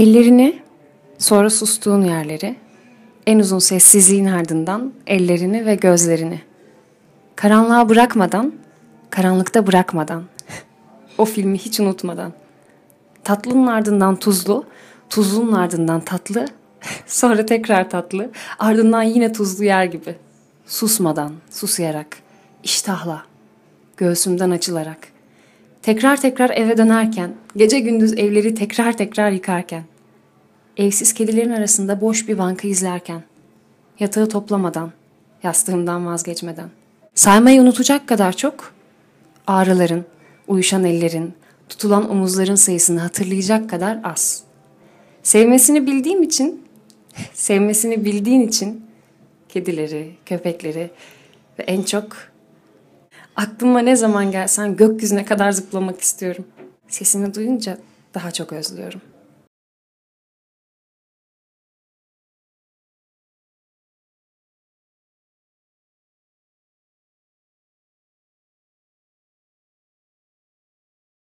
Ellerini sonra sustuğun yerleri, en uzun sessizliğin ardından ellerini ve gözlerini. Karanlığa bırakmadan, karanlıkta bırakmadan, o filmi hiç unutmadan. Tatlının ardından tuzlu, tuzlunun ardından tatlı, sonra tekrar tatlı, ardından yine tuzlu yer gibi. Susmadan, susayarak, iştahla, göğsümden açılarak. Tekrar tekrar eve dönerken, gece gündüz evleri tekrar tekrar yıkarken. Evsiz kedilerin arasında boş bir banka izlerken, yatağı toplamadan, yastığımdan vazgeçmeden. Saymayı unutacak kadar çok ağrıların, uyuşan ellerin, tutulan omuzların sayısını hatırlayacak kadar az. Sevmesini bildiğim için, sevmesini bildiğin için kedileri, köpekleri ve en çok aklıma ne zaman gelsen gökyüzüne kadar zıplamak istiyorum. Sesini duyunca daha çok özlüyorum.